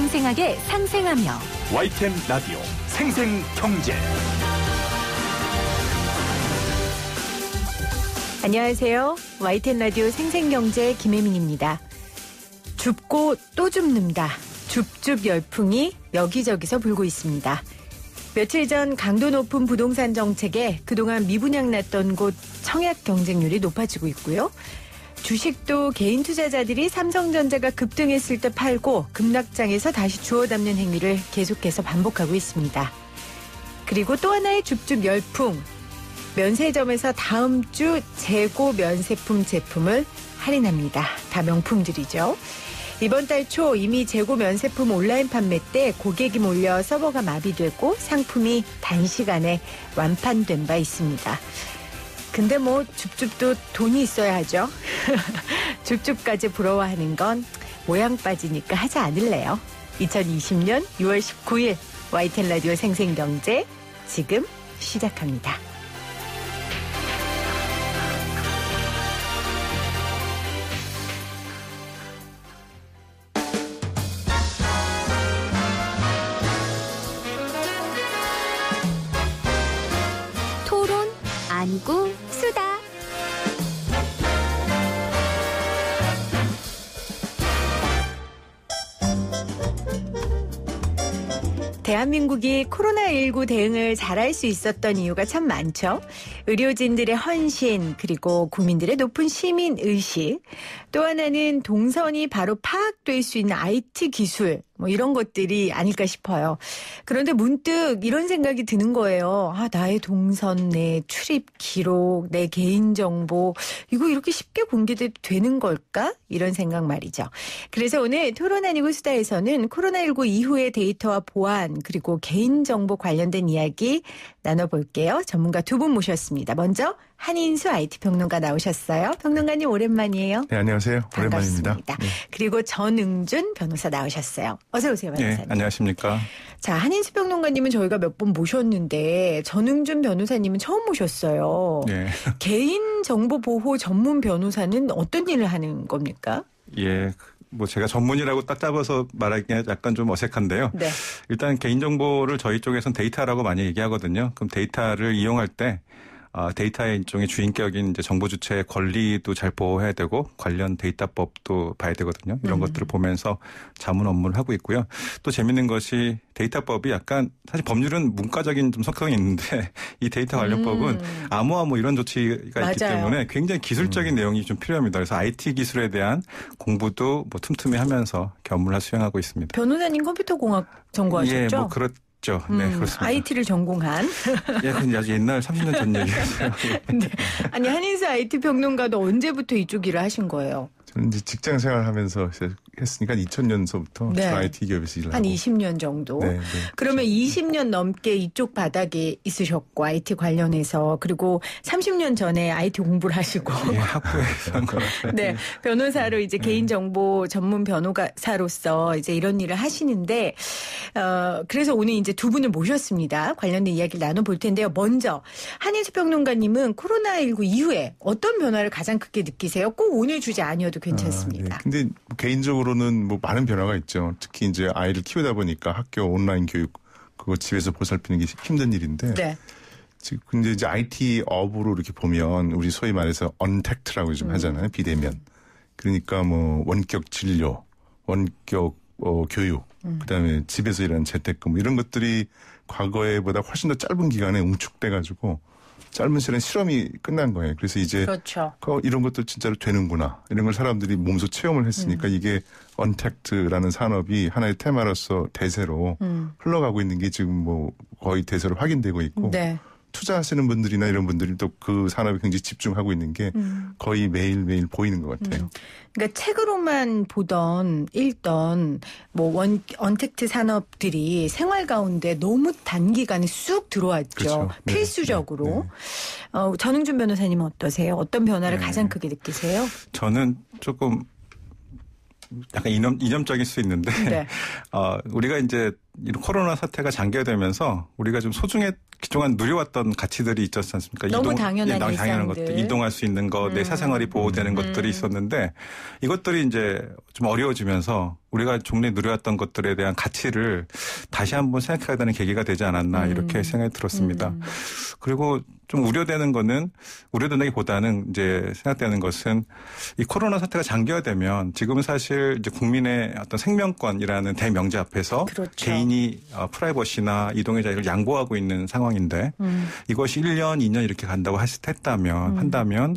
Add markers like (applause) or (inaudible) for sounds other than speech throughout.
생생하게 상생하며 와이 n 라디오 생생경제 안녕하세요. 와이 n 라디오 생생경제 김혜민입니다. 줍고 또 줍는다. 줍줍 열풍이 여기저기서 불고 있습니다. 며칠 전 강도 높은 부동산 정책에 그동안 미분양 났던 곳 청약 경쟁률이 높아지고 있고요. 주식도 개인 투자자들이 삼성전자가 급등했을 때 팔고 급락장에서 다시 주워 담는 행위를 계속해서 반복하고 있습니다. 그리고 또 하나의 줍줍 열풍. 면세점에서 다음 주 재고 면세품 제품을 할인합니다. 다 명품들이죠. 이번 달 초 이미 재고 면세품 온라인 판매 때 고객이 몰려 서버가 마비되고 상품이 단시간에 완판된 바 있습니다. 근데 뭐 줍줍도 돈이 있어야 하죠. (laughs) 줍줍까지 부러워하는 건 모양 빠지니까 하지 않을래요. 2020년 6월 19일 와이텐 라디오 생생경제 지금 시작합니다. 대한민국이 코로나19 대응을 잘할 수 있었던 이유가 참 많죠. 의료진들의 헌신, 그리고 국민들의 높은 시민의식. 또 하나는 동선이 바로 파악될 수 있는 IT 기술, 뭐 이런 것들이 아닐까 싶어요. 그런데 문득 이런 생각이 드는 거예요. 아, 나의 동선, 내 출입 기록, 내 개인정보, 이거 이렇게 쉽게 공개되는 도 걸까? 이런 생각 말이죠. 그래서 오늘 토론 아니고 수다에서는 코로나19 이후의 데이터와 보안, 그리고 개인정보 관련된 이야기 나눠볼게요. 전문가 두 분 모셨습니다. 먼저 한인수 IT 평론가 나오셨어요. 평론가님 오랜만이에요. 네, 안녕하세요. 반갑습니다. 오랜만입니다. 네. 그리고 전응준 변호사 나오셨어요. 어서 오세요, 네, 변호사님. 네, 안녕하십니까. 자, 한인수 평론가님은 저희가 몇 번 모셨는데 전응준 변호사님은 처음 모셨어요. 네. (laughs) 개인 정보 보호 전문 변호사는 어떤 일을 하는 겁니까? 예, 그, 뭐 제가 전문이라고 따 잡아서 말하기는 약간 좀 어색한데요. 네. 일단 개인정보를 저희 쪽에선 데이터라고 많이 얘기하거든요. 그럼 데이터를 이용할 때 아, 데이터의 일종의 주인격인 이제 정보 주체의 권리도 잘 보호해야 되고 관련 데이터법도 봐야 되거든요. 이런 음. 것들을 보면서 자문 업무를 하고 있고요. 또 재밌는 것이 데이터법이 약간 사실 법률은 문과적인 좀 성격이 있는데 (laughs) 이 데이터 관련법은 음. 암호암호 이런 조치가 맞아요. 있기 때문에 굉장히 기술적인 음. 내용이 좀 필요합니다. 그래서 IT 기술에 대한 공부도 뭐 틈틈이 하면서 겸을 수행하고 있습니다. 변호사님 컴퓨터 공학 전공하셨죠? 예, 뭐 그렇 있죠. 네, 음, 그렇습니다. IT를 전공한. (laughs) 예, 근데 아주 옛날 30년 전 얘기예요. (laughs) 네. 아니 한인사 IT 평론가도 언제부터 이쪽 일을 하신 거예요? 저는 이제 직장 생활하면서 했으니까 2000년서부터 네. IT 기업에서 일을 한 하고. 20년 정도. 네, 네. 그러면 20년 넘게 이쪽 바닥에 있으셨고 IT 관련해서 그리고 30년 전에 IT 공부를 하시고 예, 학부에서 한 네, 변호사로 네. 이제 네. 개인 정보 전문 변호사로서 이제 이런 일을 하시는데 어 그래서 오늘 이제 두 분을 모셨습니다. 관련된 이야기를 나눠 볼 텐데요. 먼저 한인수 평론가님은 코로나 19 이후에 어떤 변화를 가장 크게 느끼세요? 꼭 오늘 주제 아니어도 괜찮습니다. 아, 예. 근데 뭐 개인적으로는 뭐 많은 변화가 있죠. 특히 이제 아이를 키우다 보니까 학교 온라인 교육 그거 집에서 보살피는 게 힘든 일인데. 네. 지금 근데 이제 IT 업으로 이렇게 보면 우리 소위 말해서 언택트라고 좀 음. 하잖아요. 음. 비대면. 그러니까 뭐 원격 진료, 원격 어, 교육, 음. 그다음에 집에서 일하는 재택근무 이런 것들이 과거에보다 훨씬 더 짧은 기간에 응축돼 가지고 짧은 시간에 실험이 끝난 거예요. 그래서 이제 그렇죠. 어, 이런 것도 진짜로 되는구나. 이런 걸 사람들이 몸소 체험을 했으니까 음. 이게 언택트라는 산업이 하나의 테마로서 대세로 음. 흘러가고 있는 게 지금 뭐 거의 대세로 확인되고 있고 네. 투자하시는 분들이나 이런 분들이 또 그 산업에 굉장히 집중하고 있는 게 음. 거의 매일매일 보이는 것 같아요. 음. 그러니까 책으로만 보던 읽던 뭐 원, 언택트 산업들이 생활 가운데 너무 단기간에 쑥 들어왔죠. 그렇죠. 네. 필수적으로. 네. 네. 어, 전흥준 변호사님은 어떠세요? 어떤 변화를 네. 가장 크게 느끼세요? 저는 조금 약간 이념, 이념적일 수 있는데, 네. (laughs) 어, 우리가 이제 이 코로나 사태가 장기화되면서 우리가 좀 소중해 그동한 누려왔던 가치들이 있었지 않습니까? 너무 이동, 당연한, 예, 당연한 것들, 이동할 수 있는 것, 음. 내 사생활이 보호되는 음. 것들이 음. 있었는데 이것들이 이제 좀 어려워지면서 우리가 종래 누려왔던 것들에 대한 가치를 다시 한번 생각해야 되는 계기가 되지 않았나 음. 이렇게 생각이 들었습니다. 음. 그리고 좀 우려되는 거는 우려된다기보다는 이제 생각되는 것은 이 코로나 사태가 장기화되면 지금 사실 이제 국민의 어떤 생명권이라는 대명제 앞에서 그렇죠. 개인 여전히 어, 프라이버시나 이동의 자유를 양보하고 있는 상황인데 음. 이것이 1년, 2년 이렇게 간다고 했다면 음. 한다면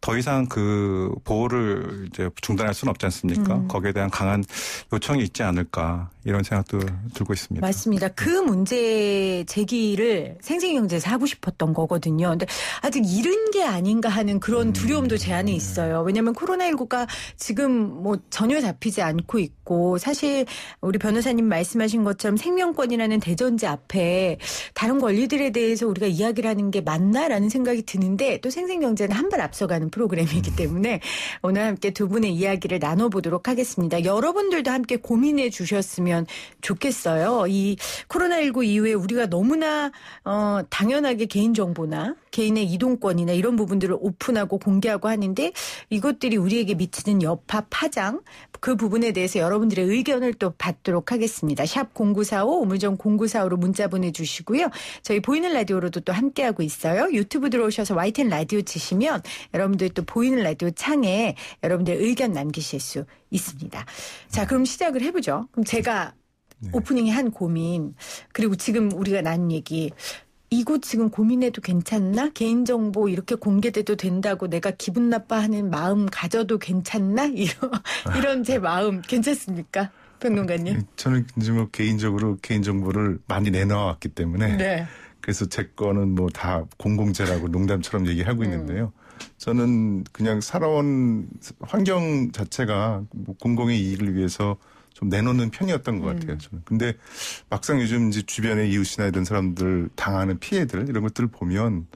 더 이상 그 보호를 이제 중단할 수는 없지 않습니까? 음. 거기에 대한 강한 요청이 있지 않을까. 이런 생각도 들고 있습니다. 맞습니다. 그 네. 문제 제기를 생생경제에서 하고 싶었던 거거든요. 근데 아직 이른 게 아닌가 하는 그런 음. 두려움도 제 안에 있어요. 왜냐하면 코로나19가 지금 뭐 전혀 잡히지 않고 있고 사실 우리 변호사님 말씀하신 것처럼 생명권이라는 대전제 앞에 다른 권리들에 대해서 우리가 이야기를 하는 게 맞나라는 생각이 드는데 또 생생경제는 한 발 앞서가는 프로그램이기 음. 때문에 오늘 함께 두 분의 이야기를 나눠보도록 하겠습니다. 여러분들도 함께 고민해 주셨으면 됐으면 좋겠어요. 이 코로나19 이후에 우리가 너무나 어 당연하게 개인 정보나 개인의 이동권이나 이런 부분들을 오픈하고 공개하고 하는데 이것들이 우리에게 미치는 여파 파장 그 부분에 대해서 여러분들의 의견을 또 받도록 하겠습니다. 샵0945 우물정 0945로 문자 보내 주시고요. 저희 보이는 라디오로도 또 함께 하고 있어요. 유튜브 들어오셔서 YTN 라디오 치시면 여러분들 또 보이는 라디오 창에 여러분들 의 의견 남기실 수 있습니다. 자, 그럼 시작을 해보죠. 그럼 제가 네. 오프닝에 한 고민, 그리고 지금 우리가 난 얘기, 이곳 지금 고민해도 괜찮나? 개인정보 이렇게 공개돼도 된다고 내가 기분 나빠하는 마음 가져도 괜찮나? (laughs) 이런, 이런 제 마음 괜찮습니까? 평론가님? 음, 저는 지금 개인적으로 개인정보를 많이 내놓았기 때문에. 네. 그래서 제 거는 뭐 다 공공재라고 농담처럼 얘기하고 음. 있는데요. 저는 그냥 살아온 환경 자체가 뭐 공공의 이익을 위해서 좀 내놓는 편이었던 것 음. 같아요. 저는. 근데 막상 요즘 이제 주변의 이웃이나 이런 사람들 당하는 피해들 이런 것들을 보면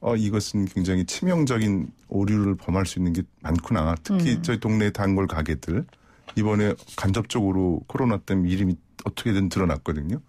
어 이것은 굉장히 치명적인 오류를 범할 수 있는 게 많구나. 특히 음. 저희 동네 단골 가게들 이번에 간접적으로 코로나 때문에 이름이 어떻게든 드러났거든요.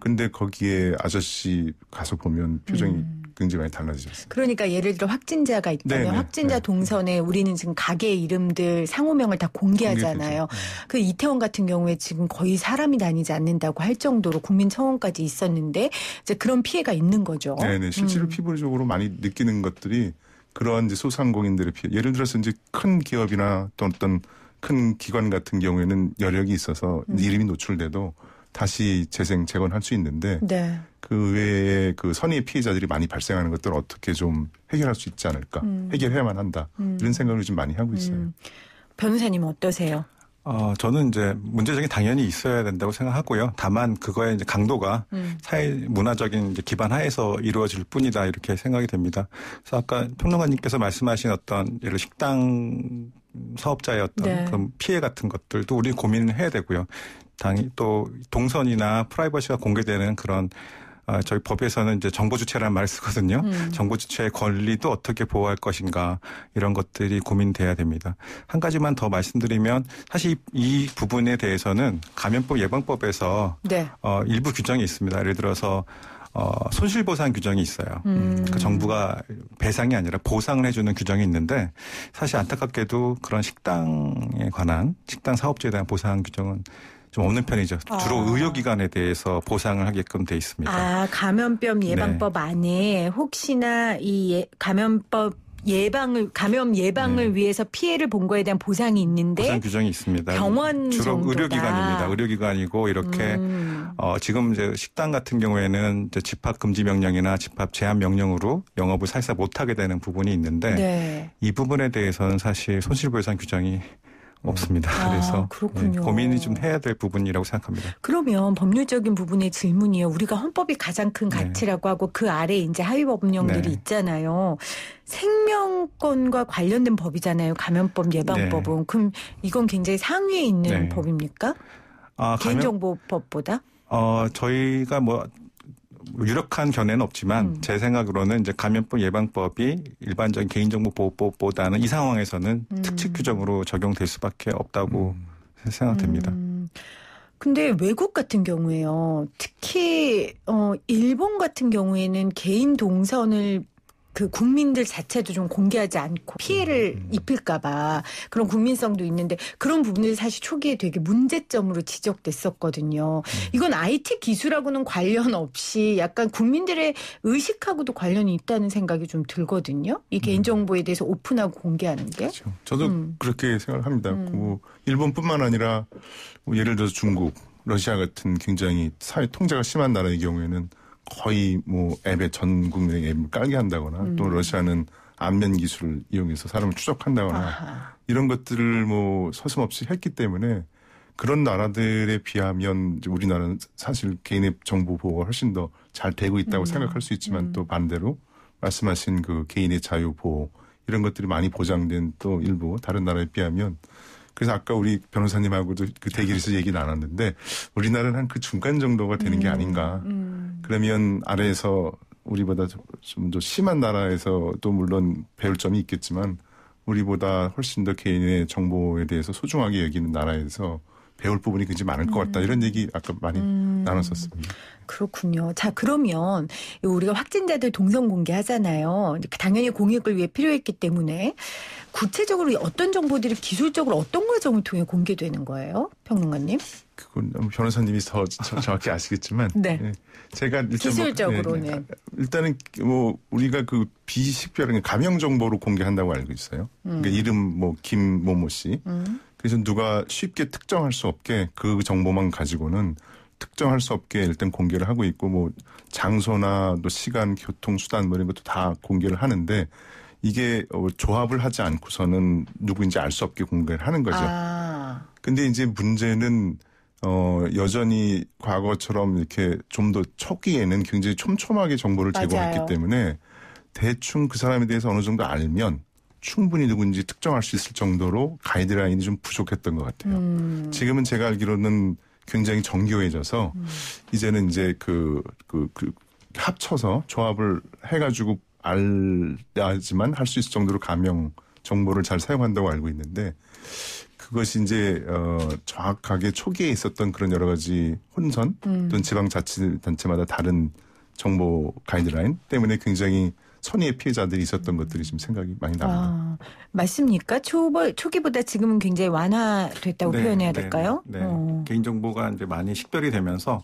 근데 거기에 아저씨 가서 보면 표정이 음. 굉장히 많이 달라지셨어요. 그러니까 예를 들어 확진자가 있다면 네네. 확진자 네 동선에 우리는 지금 가게 이름들 상호명을 다 공개하잖아요. 공개되죠. 네. 그 이태원 같은 경우에 지금 거의 사람이 다니지 않는다고 할 정도로 국민 청원까지 있었는데 이제 그런 피해가 있는 거죠. 네네 실제로 음. 피부적으로 많이 느끼는 것들이 그런 이제 소상공인들의 피해. 예를 들어서 이제 큰 기업이나 또 어떤 큰 기관 같은 경우에는 여력이 있어서 음. 이름이 노출돼도 다시 재생 재건할 수 있는데 네. 그 외에 그 선의의 피해자들이 많이 발생하는 것들을 어떻게 좀 해결할 수 있지 않을까 음. 해결해야만 한다 음. 이런 생각을 좀 많이 하고 음. 있어요. 음. 변호사님 어떠세요? 어, 저는 이제 문제적인 당연히 있어야 된다고 생각하고요. 다만 그거의 이제 강도가 음. 사회 문화적인 이제 기반 하에서 이루어질 뿐이다 이렇게 생각이 됩니다. 그래서 아까 평론가님께서 말씀하신 어떤 예를 식당 사업자의 어떤 네. 그런 피해 같은 것들도 우리 고민을 해야 되고요. 당이 또 동선이나 프라이버시가 공개되는 그런 아, 저희 법에서는 이제 정보 주체라는 말을 쓰거든요. 음. 정보 주체의 권리도 어떻게 보호할 것인가 이런 것들이 고민돼야 됩니다. 한 가지만 더 말씀드리면 사실 이 부분에 대해서는 감염법 예방법에서 네. 어, 일부 규정이 있습니다. 예를 들어서 어, 손실보상 규정이 있어요. 음. 그러니까 정부가 배상이 아니라 보상을 해주는 규정이 있는데 사실 안타깝게도 그런 식당에 관한 식당 사업주에 대한 보상 규정은 좀 없는 편이죠. 아. 주로 의료기관에 대해서 보상을 하게끔 돼 있습니다. 아 감염병 네. 예방법 네. 안에 혹시나 이 예, 감염법 예방을 감염 예방을 네. 위해서 피해를 본 거에 대한 보상이 있는데 보상 규정이 있습니다. 병원 주로 정도다. 의료기관입니다. 의료기관이고 이렇게 음. 어, 지금 이제 식당 같은 경우에는 이제 집합 금지 명령이나 집합 제한 명령으로 영업을 사실상 못하게 되는 부분이 있는데 네. 이 부분에 대해서는 사실 손실보상 규정이 없습니다. 아, 그래서 네, 고민이 좀 해야 될 부분이라고 생각합니다. 그러면 법률적인 부분의 질문이에요. 우리가 헌법이 가장 큰 네. 가치라고 네. 하고 그 아래 이제 하위 법령들이 네. 있잖아요. 생명권과 관련된 법이잖아요. 감염법 네. 예방법은 그럼 이건 굉장히 상위에 있는 네. 법입니까? 아, 개인정보법보다? 어, 저희가 뭐뭐 유력한 견해는 없지만 음. 제 생각으로는 이제 감염병 예방법이 일반적인 개인정보 보호법보다는 이 상황에서는 음. 특칙 규정으로 적용될 수밖에 없다고 음. 생각됩니다. 음. 근데 외국 같은 경우에요. 특히 어 일본 같은 경우에는 개인 동선을 그 국민들 자체도 좀 공개하지 않고 피해를 음, 음. 입힐까봐 그런 국민성도 있는데 그런 부분들이 사실 초기에 되게 문제점으로 지적됐었거든요. 음. 이건 IT 기술하고는 관련 없이 약간 국민들의 의식하고도 관련이 있다는 생각이 좀 들거든요. 이 개인정보에 대해서 오픈하고 공개하는 게. 그렇죠. 저도 음. 그렇게 생각을 합니다. 음. 뭐 일본뿐만 아니라 뭐 예를 들어서 중국, 러시아 같은 굉장히 사회 통제가 심한 나라의 경우에는 거의 뭐 앱에 전 국민의 앱을 깔게 한다거나 음. 또 러시아는 안면 기술을 이용해서 사람을 추적한다거나 아하. 이런 것들을 뭐 서슴없이 했기 때문에 그런 나라들에 비하면 우리나라는 사실 개인의 정보 보호가 훨씬 더 잘 되고 있다고 음. 생각할 수 있지만 음. 또 반대로 말씀하신 그 개인의 자유 보호 이런 것들이 많이 보장된 또 일부 다른 나라에 비하면 그래서 아까 우리 변호사님하고도 그 대결에서 얘기 나눴는데 우리나라는 한 그 중간 정도가 되는 음. 게 아닌가. 음. 그러면 아래에서 우리보다 좀 더 심한 나라에서도 물론 배울 점이 있겠지만 우리보다 훨씬 더 개인의 정보에 대해서 소중하게 여기는 나라에서 배울 부분이 굉장히 많을 것 같다. 이런 얘기 아까 많이 음. 나눴었습니다. 그렇군요. 자, 그러면 우리가 확진자들 동선 공개하잖아요. 당연히 공익을 위해 필요했기 때문에 구체적으로 어떤 정보들이 기술적으로 어떤 과정을 통해 공개되는 거예요? 평론가님? 그건 뭐 변호사님이 더 정확히 아시겠지만 네. 예, 제가 일단 뭐 기술적으로는 뭐, 네, 일단은 뭐 우리가 그 비식별은 감염 정보로 공개한다고 알고 있어요. 그러니까 음. 그러니까 이름 뭐 김모모 씨, 음. 그래서 누가 쉽게 특정할 수 없게 그 정보만 가지고는 특정할 수 없게 일단 공개를 하고 있고 뭐 장소나 또 시간, 교통 수단 뭐 이런 것도 다 공개를 하는데 이게 어, 조합을 하지 않고서는 누구인지 알 수 없게 공개를 하는 거죠. 아. 근데 이제 문제는 어 여전히 과거처럼 이렇게 좀 더 초기에는 굉장히 촘촘하게 정보를 제공했기 때문에 대충 그 사람에 대해서 어느 정도 알면 충분히 누군지 특정할 수 있을 정도로 가이드라인이 좀 부족했던 것 같아요. 음. 지금은 제가 알기로는 굉장히 정교해져서 음. 이제는 이제 그, 그, 그 합쳐서 조합을 해가지고 알야지만 할 수 있을 정도로 감명 정보를 잘 사용한다고 알고 있는데 그것이 이제 어 정확하게 초기에 있었던 그런 여러 가지 혼선 음. 또는 지방 자치 단체마다 다른 정보 가이드라인 때문에 굉장히 선의의 피해자들이 있었던 것들이 지금 생각이 많이 아, 납니다. 아, 맞습니까? 초벌 초기보다 지금은 굉장히 완화됐다고 네, 표현해야 네, 네, 될까요? 네. 어. 개인정보가 이제 많이 식별이 되면서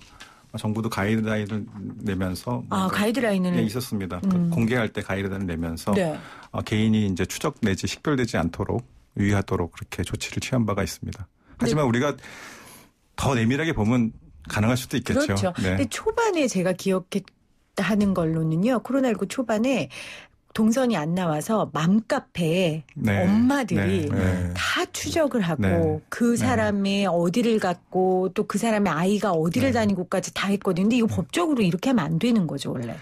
정부도 가이드라인을 내면서 아 가이드라인을 예, 있었습니다. 음. 공개할 때 가이드라인을 내면서 네. 어, 개인이 이제 추적 내지 식별되지 않도록 유의하도록 그렇게 조치를 취한 바가 있습니다. 네. 하지만 네. 우리가 더 내밀하게 보면 가능할 수도 있겠죠. 그렇죠. 네. 근데 초반에 제가 기억했 하는 걸로는요. 코로나19 초반에 동선이 안 나와서 맘카페에 네. 엄마들이 네. 네. 다 추적을 하고 네. 그 네. 사람이 어디를 갔고 또 그 사람의 아이가 어디를 네. 다니고까지 다 했거든요. 근데 이거 법적으로 이렇게 하면 안 되는 거죠, 원래.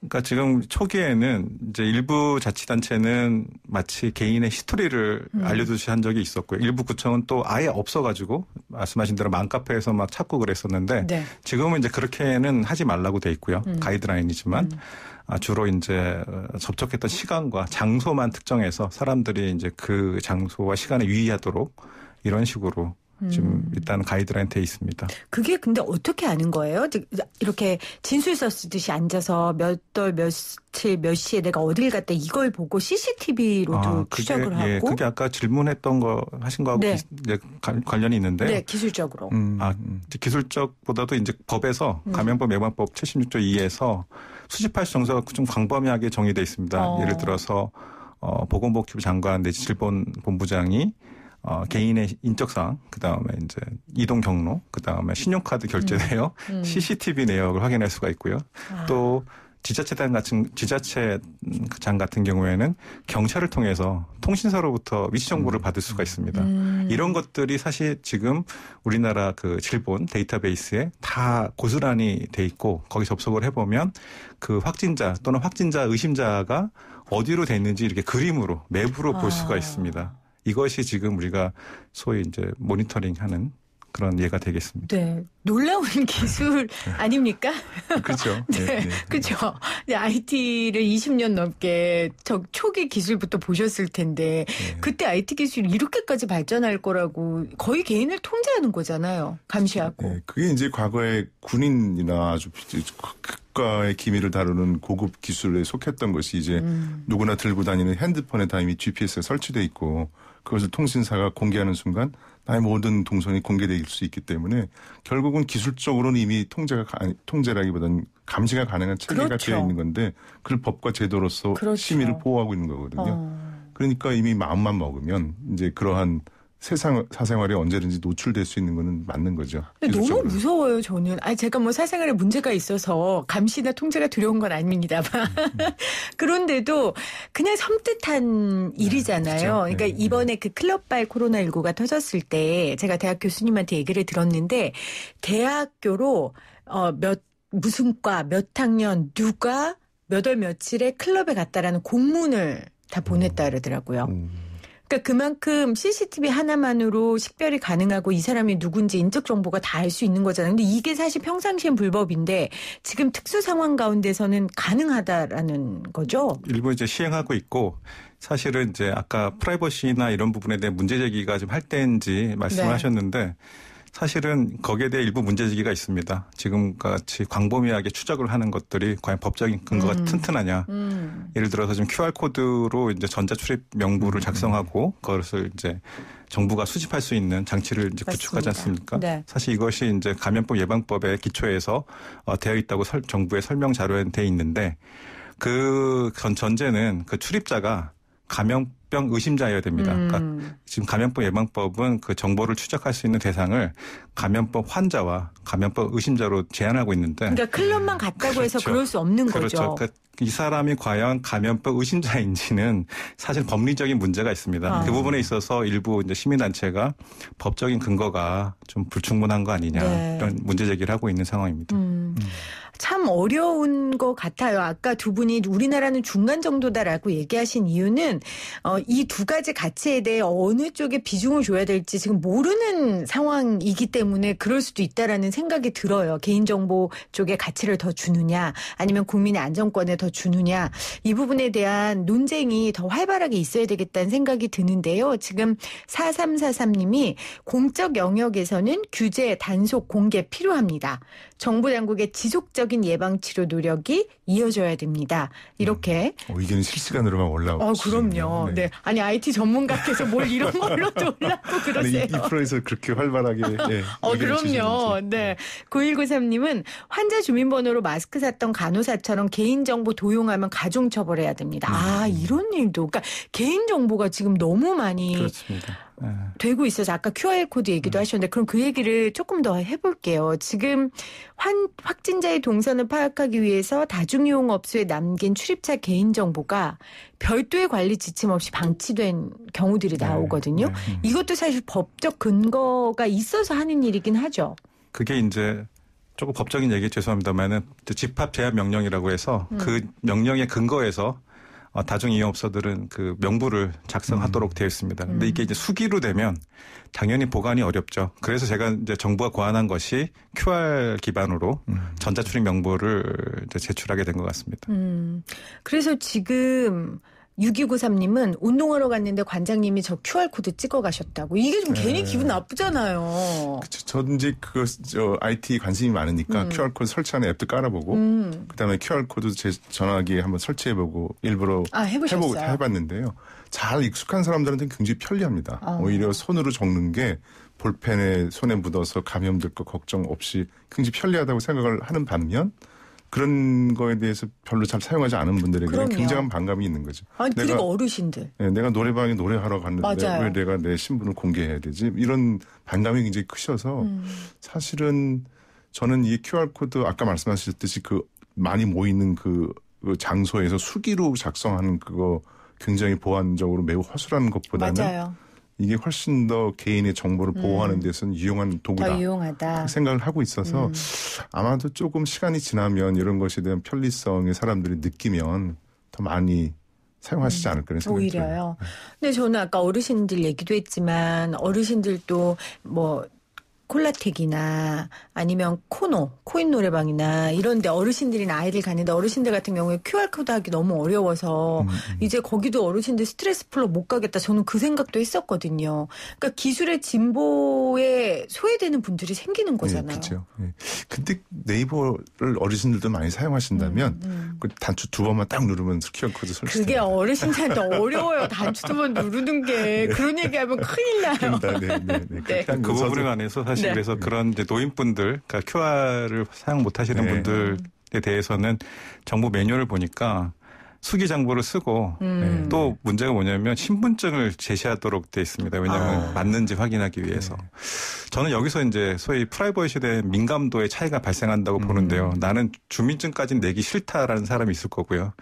그러니까 지금 초기에는 이제 일부 자치단체는 마치 개인의 히스토리를 음. 알려주시 한 적이 있었고요. 일부 구청은 또 아예 없어가지고 말씀하신 대로 맘카페에서 막 찾고 그랬었는데 네. 지금은 이제 그렇게는 하지 말라고 돼 있고요. 음. 가이드라인이지만 음. 아, 주로 이제 접촉했던 시간과 장소만 특정해서 사람들이 이제 그 장소와 시간에 유의하도록 이런 식으로 지금 음. 일단 가이드라인 돼 있습니다. 그게 근데 어떻게 아는 거예요? 이렇게 진술서 쓰듯이 앉아서 몇달 며칠 몇 시에 내가 어딜 갔다 이걸 보고 CCTV로도 아, 그게, 추적을 예, 하고. 예, 그게 아까 질문했던 거 하신 거하고 네. 기, 관련이 있는데. 네, 기술적으로. 음, 음 아, 음. 기술적보다도 이제 법에서 음. 감염법 예방법 76조 2에서 수집할 정서가 좀 광범위하게 정의돼 있습니다. 어. 예를 들어서 어, 보건복지부 장관 내지 질본본부장이 어, 개인의 인적사항, 그 다음에 이제 이동 경로, 그 다음에 신용카드 음. 결제 내역, 음. CCTV 내역을 확인할 수가 있고요. 아. 또 지자체장 같은 지자체장 같은 경우에는 경찰을 통해서 통신사로부터 위치 정보를 음. 받을 수가 있습니다. 음. 이런 것들이 사실 지금 우리나라 그 질본 데이터베이스에 다 고스란히 돼 있고 거기 접속을 해보면 그 확진자 또는 확진자 의심자가 어디로 돼 있는지 이렇게 그림으로 맵으로 볼 아. 수가 있습니다. 이것이 지금 우리가 소위 이제 모니터링하는 그런 예가 되겠습니다. 네. 놀라운 (laughs) 기술 아닙니까? (laughs) 그렇죠. (laughs) 네. 네. 네, 그렇죠. 네, IT를 20년 넘게 저 초기 기술부터 보셨을 텐데 네. 그때 IT 기술이 이렇게까지 발전할 거라고 거의 개인을 통제하는 거잖아요. 감시하고. 네, 그게 이제 과거에 군인이나 아주 그, 국가의 기밀을 다루는 고급 기술에 속했던 것이 이제 음. 누구나 들고 다니는 핸드폰에 다 이미 GPS가 설치돼 있고 그것을 통신사가 공개하는 순간 나의 모든 동선이 공개될 수 있기 때문에 결국은 기술적으로는 이미 통제가 통제라기보다는 감시가 가능한 체계가 그렇죠. 되어 있는 건데 그걸 법과 제도로서 그렇죠. 시민을 보호하고 있는 거거든요. 어. 그러니까 이미 마음만 먹으면 이제 그러한 세상 사생활이 언제든지 노출될 수 있는 거는 맞는 거죠. 너무 무서워요, 저는. 아, 제가 뭐 사생활에 문제가 있어서 감시나 통제가 두려운 건 아닙니다만. (laughs) 그런데도 그냥 섬뜩한 네, 일이잖아요. 그 그러니까 네, 네. 이번에 그 클럽발 코로나19가 터졌을 때 제가 대학 교수님한테 얘기를 들었는데 대학교로 어, 몇, 무슨 과, 몇 학년, 누가 몇 월 며칠에 클럽에 갔다라는 공문을 다 음. 보냈다 그러더라고요. 음. 그러니까 그만큼 CCTV 하나만으로 식별이 가능하고 이 사람이 누군지 인적 정보가 다 알 수 있는 거잖아요. 근데 이게 사실 평상시엔 불법인데 지금 특수 상황 가운데서는 가능하다라는 거죠. 일부 이제 시행하고 있고 사실은 이제 아까 프라이버시나 이런 부분에 대한 문제 제기가 좀 할 때인지 말씀을 네. 하셨는데 사실은 거기에 대해 일부 문제제기가 있습니다. 지금같이 광범위하게 추적을 하는 것들이 과연 법적인 근거가 음. 튼튼하냐. 음. 예를 들어서 지금 QR 코드로 이제 전자 출입 명부를 음. 작성하고 그것을 이제 정부가 수집할 수 있는 장치를 이제 구축하지 않습니까? 네. 사실 이것이 이제 감염병 예방법의 기초에서 어, 되어 있다고 설, 정부의 설명 자료에 돼 있는데 그 전제는 그 출입자가 감염병 의심자여야 됩니다. 음. 그러니까 지금 감염병 예방법은 그 정보를 추적할 수 있는 대상을 감염병 환자와 감염병 의심자로 제한하고 있는데 그러니까 클럽만 갔다고 음. 그렇죠. 해서 그럴 수 없는 그렇죠. 거죠. 그러니까 이 사람이 과연 감염병 의심자인지는 사실 법리적인 문제가 있습니다. 아. 그 부분에 있어서 일부 이제 시민단체가 법적인 근거가 좀 불충분한 거 아니냐 네. 이런 문제 제기를 하고 있는 상황입니다. 음. 음. 참 어려운 것 같아요. 아까 두 분이 우리나라는 중간 정도다라고 얘기하신 이유는 어, 이 두 가지 가치에 대해 어느 쪽에 비중을 줘야 될지 지금 모르는 상황이기 때문에 그럴 수도 있다라는 생각이 들어요. 개인정보 쪽에 가치를 더 주느냐 아니면 국민의 안정권에 더 주느냐 이 부분에 대한 논쟁이 더 활발하게 있어야 되겠다는 생각이 드는데요. 지금 4343님이 공적 영역에서는 규제, 단속, 공개 필요합니다. 정부 당국의 지속적 지속적인 예방치료 노력이 이어져야 됩니다. 이렇게. 음. 어, 의견이 실시간으로만 올라오고. 어, 그럼요. 네. 네. 아니, IT 전문가께서 뭘 이런 걸로도 올라오고 (laughs) 그러세요. 아니, 이, 프로에서 그렇게 활발하게. 예, (laughs) 어, 네, 어, 그럼요. 네. 9193님은 환자 주민번호로 마스크 샀던 간호사처럼 개인정보 도용하면 가중처벌해야 됩니다. 음. 아, 이런 일도. 그러니까 개인정보가 지금 너무 많이. 그렇습니다. 네. 되고 있어서 아까 QR 코드 얘기도 음. 하셨는데 그럼 그 얘기를 조금 더 해볼게요. 지금 환, 확진자의 동선을 파악하기 위해서 다중이용 업소에 남긴 출입차 개인 정보가 별도의 관리 지침 없이 방치된 경우들이 네. 나오거든요. 네. 네. 이것도 사실 법적 근거가 있어서 하는 일이긴 하죠. 그게 이제 조금 법적인 얘기 죄송합니다만은 집합 제한 명령이라고 해서 그 음. 그 명령의 근거에서 어, 다중이용업소들은 그 명부를 작성하도록 음. 되어 있습니다. 근데 음. 이게 이제 수기로 되면 당연히 보관이 어렵죠. 그래서 제가 이제 정부가 고안한 것이 QR 기반으로 음. 전자출입 명부를 제출하게 된 것 같습니다. 음. 그래서 지금 6293님은 운동하러 갔는데 관장님이 저 QR코드 찍어 가셨다고. 이게 좀 네. 괜히 기분 나쁘잖아요. 그쵸. 저는 전제 그, 거 저, IT 관심이 많으니까 음. QR코드 설치하는 앱도 깔아보고, 음. 그 다음에 QR코드 제 전화기에 한번 설치해보고, 일부러 아, 해보고 해봤는데요. 잘 익숙한 사람들한테는 굉장히 편리합니다. 아. 오히려 손으로 적는 게 볼펜에 손에 묻어서 감염될 거 걱정 없이 굉장히 편리하다고 생각을 하는 반면, 그런 거에 대해서 별로 잘 사용하지 않은 분들에게 는 굉장한 반감이 있는 거죠. 아니, 내가, 그리고 어르신들. 네, 내가 노래방에 노래하러 갔는데 맞아요. 왜 내가 내 신분을 공개해야 되지? 이런 반감이 굉장히 크셔서 음. 사실은 저는 이 QR코드 아까 말씀하셨듯이 그 많이 모이는 그, 그, 장소에서 수기로 작성하는 그거 굉장히 보완적으로 매우 허술한 것보다는 맞아요. 이게 훨씬 더 개인의 정보를 음. 보호하는 데서는 유용한 도구다. 유용하다. 생각을 하고 있어서 음. 아마도 조금 시간이 지나면 이런 것에 대한 편리성의 사람들이 느끼면 더 많이 사용하시지 음. 않을 거라는 생각이 오히려요 네. 근데 저는 아까 어르신들 얘기도 했지만 어르신들도 뭐 콜라텍이나 아니면 코노, 코인 노래방이나 이런데 어르신들이나 아이들 가는데 어르신들 같은 경우에 QR코드 하기 너무 어려워서 음, 음. 이제 거기도 어르신들 스트레스 풀러 못 가겠다. 저는 그 생각도 했었거든요. 그러니까 기술의 진보에 소외되는 분들이 생기는 네, 거잖아요. 네, 그렇죠. 네. 근데 네이버를 어르신들도 많이 사용하신다면 음, 음. 그 단추 두 번만 딱 누르면 QR코드 설치. 그게 어르신한테 들 어려워요. 단추 두 번 누르는 게. (laughs) 네. 그런 얘기하면 큰일 나요. 네, 네, 그다그 부분에 관해서 사실 것 네. 네. 그래서 그런 이제 노인분들, 그러니까 QR을 사용 못 하시는 네. 분들에 대해서는 정부 매뉴얼을 보니까 수기 장부를 쓰고 음. 네, 또 음. 문제가 뭐냐면 신분증을 제시하도록 돼 있습니다. 왜냐하면 아. 맞는지 확인하기 위해서. 네. 저는 여기서 이제 소위 프라이버시 대 민감도의 차이가 발생한다고 음. 보는데요. 나는 주민증까지는 내기 싫다라는 사람이 있을 거고요.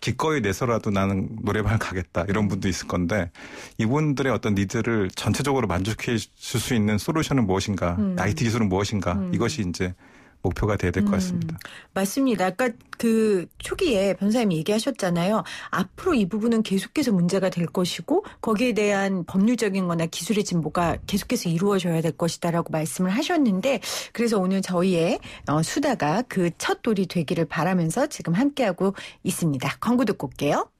기꺼이 내서라도 나는 노래방을 가겠다 이런 분도 있을 건데 이분들의 어떤 니드를 전체적으로 만족해 줄 수 있는 솔루션은 무엇인가, 음. IT 기술은 무엇인가 음. 이것이 이제 목표가 돼야 될것 음. 같습니다. 음, 맞습니다. 아까 그 초기에 변사님이 얘기하셨잖아요. 앞으로 이 부분은 계속해서 문제가 될 것이고 거기에 대한 법률적인 거나 기술의 진보가 계속해서 이루어져야 될 것이다라고 말씀을 하셨는데 그래서 오늘 저희의 어, 수다가 그 첫 돌이 되기를 바라면서 지금 함께하고 있습니다. 광고 듣고 올게요.